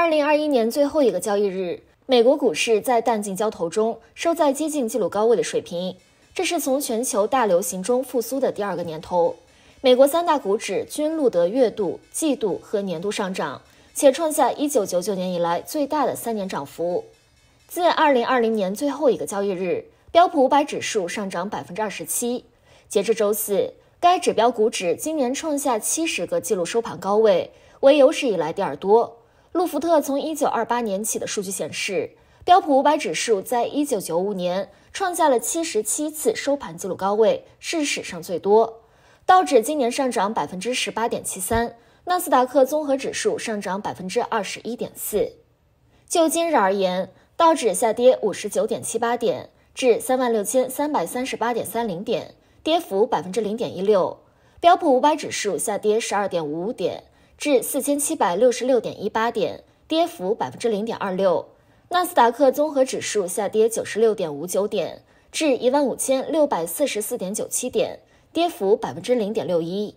二零二一年最后一个交易日，美国股市在淡季交投中收在接近纪录高位的水平。这是从全球大流行中复苏的第二个年头。美国三大股指均录得月度、季度和年度上涨，且创下一九九九年以来最大的三年涨幅。自二零二零年最后一个交易日，标普五百指数上涨百分之二十七。截至周四，该指标股指今年创下七十个纪录收盘高位，为有史以来第二多。路福特从一九二八年起的数据显示，标普五百指数在一九九五年创下了七十七次收盘纪录高位，是史上最多。道指今年上涨百分之十八点七三，纳斯达克综合指数上涨百分之二十一点四。就今日而言，道指下跌五十九点七八点，至三万六千三百三十八点三零点，跌幅百分之零点一六。标普五百指数下跌十二点五五点。至四千七百六十六点一八点，跌幅百分之零点二六。纳斯达克综合指数下跌九十六点五九点，至一万五千六百四十四点九七点，跌幅百分之零点六一。